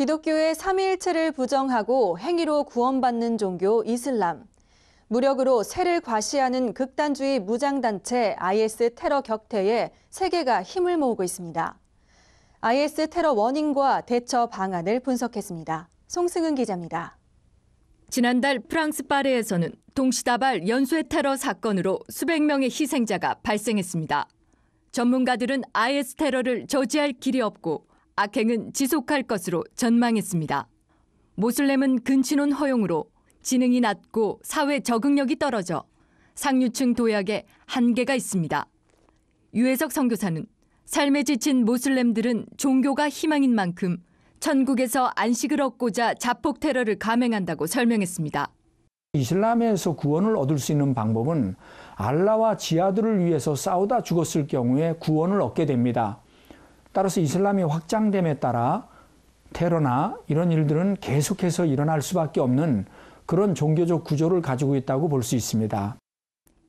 기독교의 삼위일체를 부정하고 행위로 구원받는 종교 이슬람, 무력으로 세를 과시하는 극단주의 무장단체 IS 테러 격퇴에 세계가 힘을 모으고 있습니다. IS 테러 원인과 대처 방안을 분석했습니다. 송승은 기자입니다. 지난달 프랑스 파리에서는 동시다발 연쇄 테러 사건으로 수백 명의 희생자가 발생했습니다. 전문가들은 IS 테러를 저지할 길이 없고 악행은 지속할 것으로 전망했습니다. 모슬렘은 근친혼 허용으로 지능이 낮고 사회 적응력이 떨어져 상류층 도약에 한계가 있습니다. 유해석 선교사는 삶에 지친 모슬렘들은 종교가 희망인 만큼 천국에서 안식을 얻고자 자폭 테러를 감행한다고 설명했습니다. 이슬람에서 구원을 얻을 수 있는 방법은 알라와 지하들을 위해서 싸우다 죽었을 경우에 구원을 얻게 됩니다. 따라서 이슬람이 확장됨에 따라 테러나 이런 일들은 계속해서 일어날 수밖에 없는 그런 종교적 구조를 가지고 있다고 볼 수 있습니다.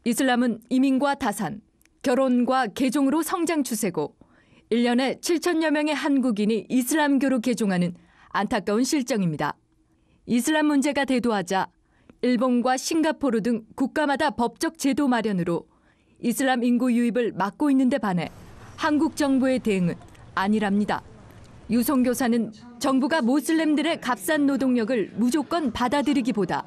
이슬람은 이민과 다산, 결혼과 개종으로 성장 추세고 1년에 7천여 명의 한국인이 이슬람교로 개종하는 안타까운 실정입니다. 이슬람 문제가 대두하자 일본과 싱가포르 등 국가마다 법적 제도 마련으로 이슬람 인구 유입을 막고 있는데 반해 한국 정부의 대응은 아니랍니다. 유성 교사는 정부가 모슬렘들의 값싼 노동력을 무조건 받아들이기보다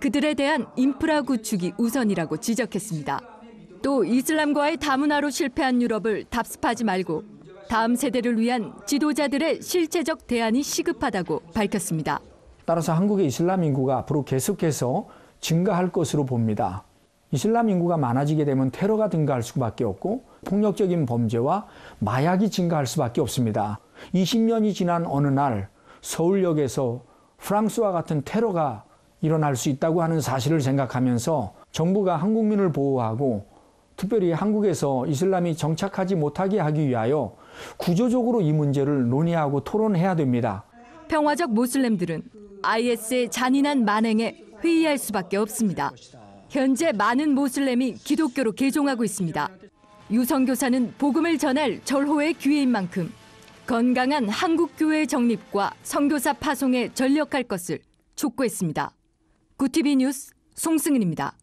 그들에 대한 인프라 구축이 우선이라고 지적했습니다. 또 이슬람과의 다문화로 실패한 유럽을 답습하지 말고 다음 세대를 위한 지도자들의 실제적 대안이 시급하다고 밝혔습니다. 따라서 한국의 이슬람 인구가 앞으로 계속해서 증가할 것으로 봅니다. 이슬람 인구가 많아지게 되면 테러가 증가할 수밖에 없고 폭력적인 범죄와 마약이 증가할 수밖에 없습니다. 20년이 지난 어느 날 서울역에서 프랑스와 같은 테러가 일어날 수 있다고 하는 사실을 생각하면서 정부가 한국민을 보호하고 특별히 한국에서 이슬람이 정착하지 못하게 하기 위하여 구조적으로 이 문제를 논의하고 토론해야 됩니다. 평화적 모슬렘들은 IS의 잔인한 만행에 회의할 수밖에 없습니다. 현재 많은 모슬렘이 기독교로 개종하고 있습니다. 유성교사는 복음을 전할 절호의 기회인 만큼 건강한 한국교회 정립과 선교사 파송에 전력할 것을 촉구했습니다. 구티비 뉴스 송승은입니다.